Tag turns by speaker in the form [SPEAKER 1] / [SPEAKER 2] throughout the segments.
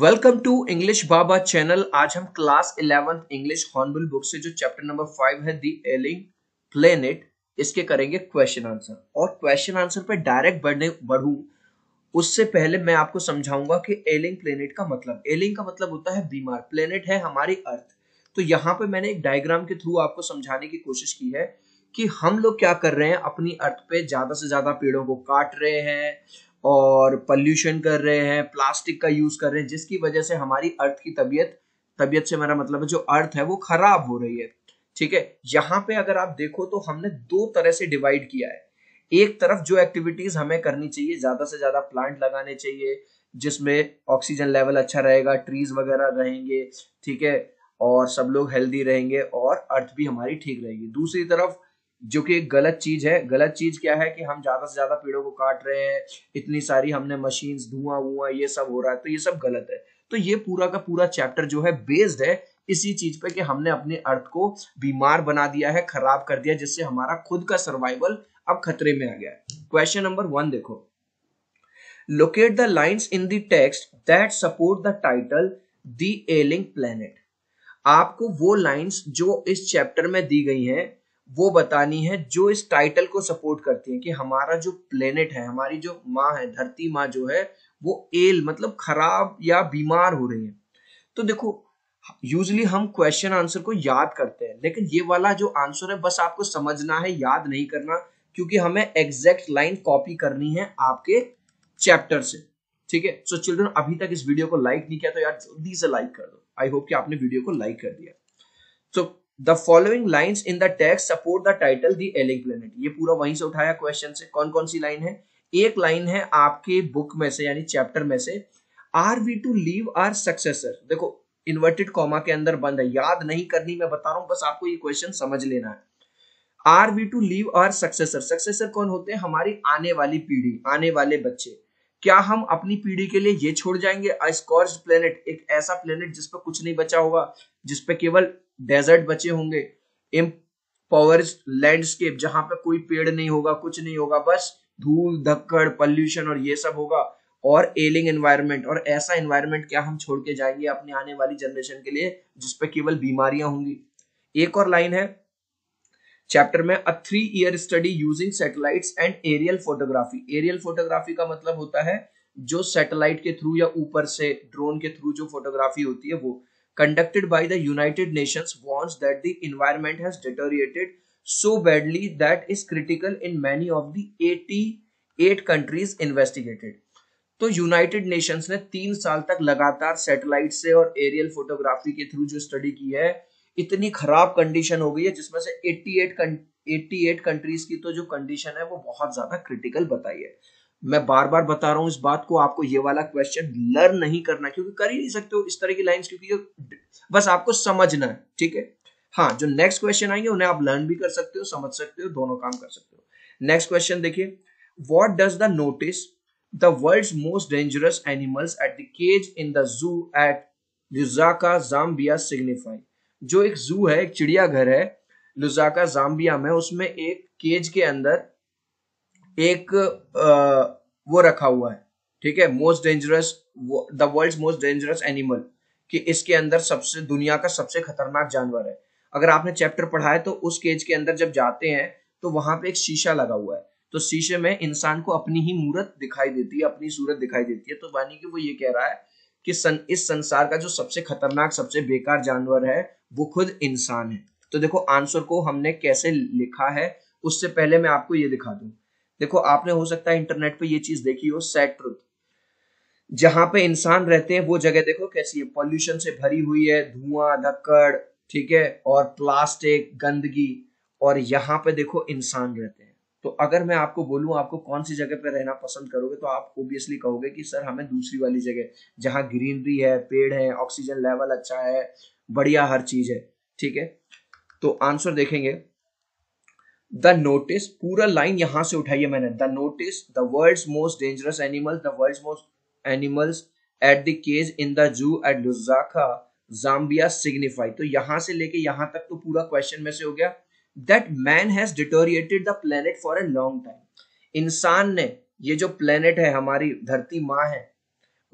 [SPEAKER 1] Welcome to English Baba channel आज हम class eleventh English Hornbill book से जो चैप्टर नंबर फाइव है दी एलिंग प्लेनेट इसके करेंगे क्वेश्चन आंसर और क्वेश्चन आंसर पे डायरेक्ट बढ़ने बढ़ू उससे पहले मैं आपको समझाऊंगा कि एलिंग प्लेनेट का मतलब एलिंग का मतलब होता है बीमार प्लेनेट है हमारी अर्थ तो यहाँ पे मैंने एक डायग्राम के थ्रू आपको समझाने की कोशिश की है कि हम लोग क्या कर रहे हैं अपनी अर्थ पे ज्यादा से ज्यादा पेड़ों को काट रहे हैं और पल्यूशन कर रहे हैं प्लास्टिक का यूज कर रहे हैं जिसकी वजह से हमारी अर्थ की तबियत तबियत से मेरा मतलब है जो अर्थ है वो खराब हो रही है ठीक है यहाँ पे अगर आप देखो तो हमने दो तरह से डिवाइड किया है एक तरफ जो एक्टिविटीज हमें करनी चाहिए ज्यादा से ज्यादा प्लांट लगाने चाहिए जिसमें ऑक्सीजन लेवल अच्छा रहेगा ट्रीज वगैरह रहेंगे ठीक है और सब लोग हेल्दी रहेंगे और अर्थ भी हमारी ठीक रहेगी दूसरी तरफ जो कि एक गलत चीज है गलत चीज क्या है कि हम ज्यादा से ज्यादा पेड़ों को काट रहे हैं इतनी सारी हमने मशीन धुआं हुआ ये सब हो रहा है तो ये सब गलत है तो ये पूरा का पूरा चैप्टर जो है बेस्ड है इसी चीज पे कि हमने अपने अर्थ को बीमार बना दिया है खराब कर दिया जिससे हमारा खुद का सर्वाइवल अब खतरे में आ गया है क्वेश्चन नंबर वन देखो locate the lines in the text that support the title the ailing planet आपको वो लाइंस जो इस चैप्टर में दी गई हैं वो बतानी है जो इस टाइटल को सपोर्ट करती है कि हमारा जो प्लेनेट है हमारी जो माँ है धरती माँ जो है वो एल मतलब खराब या बीमार हो रही है तो देखो यूजली हम क्वेश्चन आंसर को याद करते हैं लेकिन ये वाला जो आंसर है बस आपको समझना है याद नहीं करना क्योंकि हमें एग्जैक्ट लाइन कॉपी करनी है आपके चैप्टर से ठीक है सो चिल्ड्रन अभी तक इस वीडियो को लाइक नहीं किया तो यार जल्दी से लाइक कर दो आई होप कि आपने वीडियो को लाइक कर दिया तो so, the following lines in the text support the title the ailing planet ये पूरा वहीं से उठाया क्वेश्चन से कौन कौन सी लाइन है एक लाइन है आपके बुक में से यानी चैप्टर में से are we to leave our successor देखो इन्वर्टेड कॉमा के अंदर बंद है याद नहीं करनी मैं बता रहा हूं बस आपको ये क्वेश्चन समझ लेना है are we to leave our successor successor कौन होते हैं हमारी आने वाली पीढ़ी आने वाले बच्चे क्या हम अपनी पीढ़ी के लिए ये छोड़ जाएंगे प्लेनेट एक ऐसा प्लेनेट जिसपे कुछ नहीं बचा होगा जिसपे केवल डेजर्ट बचे होंगे इम्पावर लैंडस्केप जहां पर कोई पेड़ नहीं होगा कुछ नहीं होगा बस धूल धक्कड़ पॉल्यूशन और ये सब होगा और एलिंग एनवायरनमेंट और ऐसा एनवायरनमेंट क्या हम छोड़ के जाएंगे अपने आने वाली जनरेशन के लिए जिसपे केवल बीमारियां होंगी एक और लाइन है चैप्टर में a three year study using satellites and aerial photography aerial photography का मतलब होता है जो सैटेलाइट के थ्रू या ऊपर से ड्रोन के थ्रू जो फोटोग्राफी होती है वो conducted by the United Nations warns that the environment has deteriorated so badly that is critical in many of the 88 countries investigated. तो यूनाइटेड नेशंस ने तीन साल तक लगातार सैटेलाइट से और एरियल फोटोग्राफी के थ्रू जो स्टडी की है इतनी खराब कंडीशन हो गई है जिसमें से 88 88 कंट्रीज की तो जो कंडीशन है वो बहुत ज्यादा क्रिटिकल बताई है मैं बार बार बता रहा हूं इस बात को आपको ये वाला क्वेश्चन लर्न नहीं करना क्योंकि कर ही नहीं सकते हो इस तरह की लाइंस क्योंकि बस आपको समझना है ठीक है हाँ जो नेक्स्ट क्वेश्चन आएंगे उन्हें आप लर्न भी कर सकते हो समझ सकते हो दोनों काम कर सकते हो नेक्स्ट क्वेश्चन देखिए what does the notice the world most dangerous animals at the cage in the zoo at Lusaka Zambia signify जो एक जू है एक चिड़ियाघर है लुजाका जाम्बिया में उसमें एक केज के अंदर एक वो रखा हुआ है ठीक है most dangerous the world most dangerous animal कि इसके अंदर सबसे दुनिया का सबसे खतरनाक जानवर है अगर आपने चैप्टर पढ़ा है तो उस केज के अंदर जब जाते हैं तो वहां पे एक शीशा लगा हुआ है तो शीशे में इंसान को अपनी ही मूर्त दिखाई देती है अपनी सूरत दिखाई देती है तो यानी कि वो ये कह रहा है कि सन, इस संसार का जो सबसे खतरनाक सबसे बेकार जानवर है वो खुद इंसान है तो देखो आंसर को हमने कैसे लिखा है उससे पहले मैं आपको ये दिखा दूं देखो आपने हो सकता है इंटरनेट पे ये चीज देखी हो सैड ट्रुथ जहां पे इंसान रहते हैं वो जगह देखो कैसी है पॉल्यूशन से भरी हुई है धुआं धक्कड़ ठीक है और प्लास्टिक गंदगी और यहाँ पे देखो इंसान रहते हैं तो अगर मैं आपको बोलूं आपको कौन सी जगह पे रहना पसंद करोगे तो आप ओबियसली कहोगे कि सर हमें दूसरी वाली जगह जहाँ ग्रीनरी है पेड़ है ऑक्सीजन लेवल अच्छा है बढ़िया हर चीज है ठीक है तो आंसर देखेंगे द नोटिस पूरा लाइन यहां से उठाई है मैंने the notice the world most dangerous animal the world most animals at the cage in the zoo at Lusaka Zambia signify तो यहां से लेके यहां तक तो पूरा क्वेश्चन में से हो गया that man has deteriorated the planet for a long time इंसान ने ये जो प्लेनेट है हमारी धरती माँ है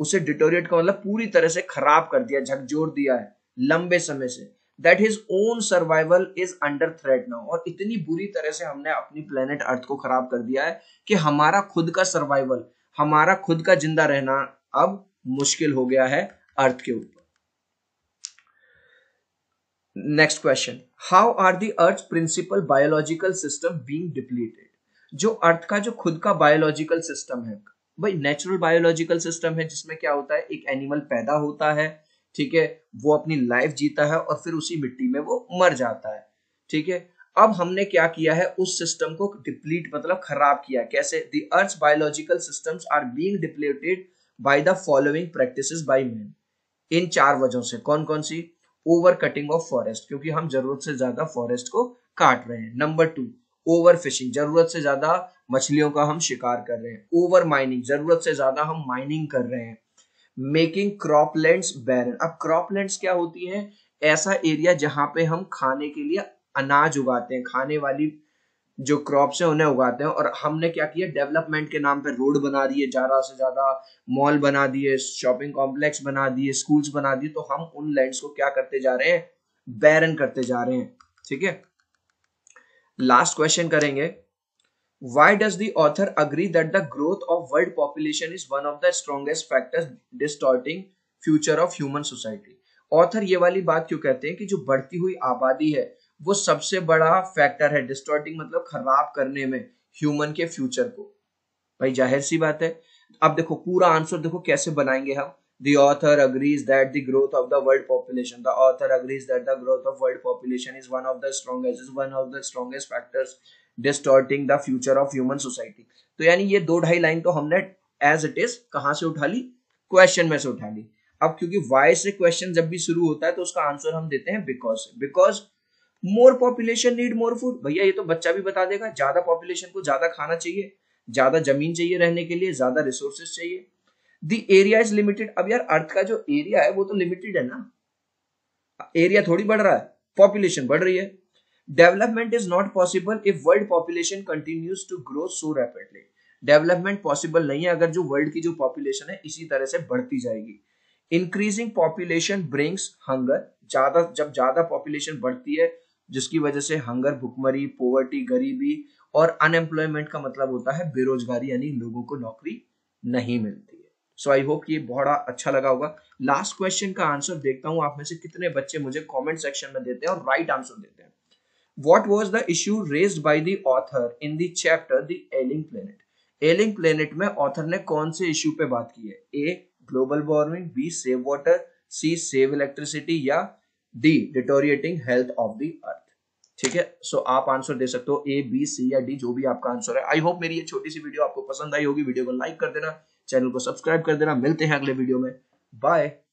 [SPEAKER 1] उसे डिटोरिएट का मतलब पूरी तरह से खराब कर दिया झकझोर दिया है लंबे समय से that his own survival is under threat now और इतनी बुरी तरह से हमने अपनी प्लेनेट अर्थ को खराब कर दिया है कि हमारा खुद का सर्वाइवल हमारा खुद का जिंदा रहना अब मुश्किल हो गया है अर्थ के ऊपर next question how are the earth principal biological system being depleted जो अर्थ का जो खुद का बायोलॉजिकल सिस्टम है भाई नेचुरल बायोलॉजिकल सिस्टम है जिसमें क्या होता है एक एनिमल पैदा होता है ठीक है वो अपनी लाइफ जीता है और फिर उसी मिट्टी में वो मर जाता है ठीक है अब हमने क्या किया है उस सिस्टम को डिप्लीट मतलब खराब किया कैसे the earth biological system are being depleted by the following practice by man इन चार वजहों से कौन कौन सी ओवर कटिंग ऑफ फॉरेस्ट क्योंकि हम जरूरत से ज्यादा फॉरेस्ट को काट रहे हैं नंबर टू ओवर फिशिंग जरूरत से ज्यादा मछलियों का हम शिकार कर रहे हैं ओवर माइनिंग जरूरत से ज्यादा हम माइनिंग कर रहे हैं मेकिंग क्रॉपलैंड बैरन अब क्रॉपलैंड क्या होती है ऐसा एरिया जहां पे हम खाने के लिए अनाज उगाते हैं खाने वाली जो क्रॉप्स है उन्हें उगाते हैं और हमने क्या किया डेवलपमेंट के नाम पर रोड बना दिए ज़्यादा से ज़्यादा मॉल बना दिए शॉपिंग कॉम्प्लेक्स बना दिए स्कूल्स बना दिए तो हम उन लैंड्स को क्या करते जा रहे हैं बैरन करते जा रहे हैं ठीक है लास्ट क्वेश्चन करेंगे Why does the author agree that the growth of world population is one of the strongest factors distorting future of human society author ये वाली बात क्यों कहते हैं कि जो बढ़ती हुई आबादी है वो सबसे बड़ा फैक्टर है डिस्टॉर्टिंग मतलब खराब करने में ह्यूमन के फ्यूचर को भाई जाहिर सी बात है अब देखो पूरा आंसर देखो कैसे बनाएंगे हम the author agrees that the growth of the world population the author agrees that the growth of world population is one of the strongest is one of the strongest factors distorting the future of human society तो यानी ये दो ढाई line तो हमने as it is कहां से उठा ली क्वेश्चन में से उठा ली अब क्योंकि वाई से क्वेश्चन जब भी शुरू होता है तो उसका आंसर हम देते हैं because because more population need more food भैया ये तो बच्चा भी बता देगा ज्यादा पॉपुलेशन को ज्यादा खाना चाहिए ज्यादा जमीन चाहिए रहने के लिए ज्यादा रिसोर्सेस चाहिए दी एरिया इज लिमिटेड अब यार अर्थ का जो एरिया है वो तो लिमिटेड है ना एरिया थोड़ी बढ़ रहा है पॉपुलेशन बढ़ रही है development is not possible if world population continues to grow so rapidly. Development possible नहीं है अगर जो वर्ल्ड की जो पॉपुलेशन है इसी तरह से बढ़ती जाएगी इंक्रीजिंग पॉपुलेशन ब्रिंग्स हंगर ज्यादा जब ज्यादा पॉपुलेशन बढ़ती है जिसकी वजह से हंगर भुखमरी पोवर्टी गरीबी और अनएम्प्लॉयमेंट का मतलब होता है बेरोजगारी यानी लोगों को नौकरी नहीं मिलती है सो आई होप ये बड़ा अच्छा लगा होगा लास्ट क्वेश्चन का आंसर देखता हूँ आप में से कितने बच्चे मुझे कमेंट सेक्शन में देते हैं और राइट right आंसर देते हैं what was the issue raised by the author in the chapter the ailing planet ailing planet में ऑथर ने कौन से इश्यू पे बात की है A global warming B save water C save electricity या D deteriorating health of the earth ठीक है सो आप आंसर दे सकते हो ए बी सी या डी जो भी आपका आंसर है आई होप मेरी ये छोटी सी वीडियो आपको पसंद आई होगी वीडियो को लाइक कर देना चैनल को सब्सक्राइब कर देना मिलते हैं अगले वीडियो में बाय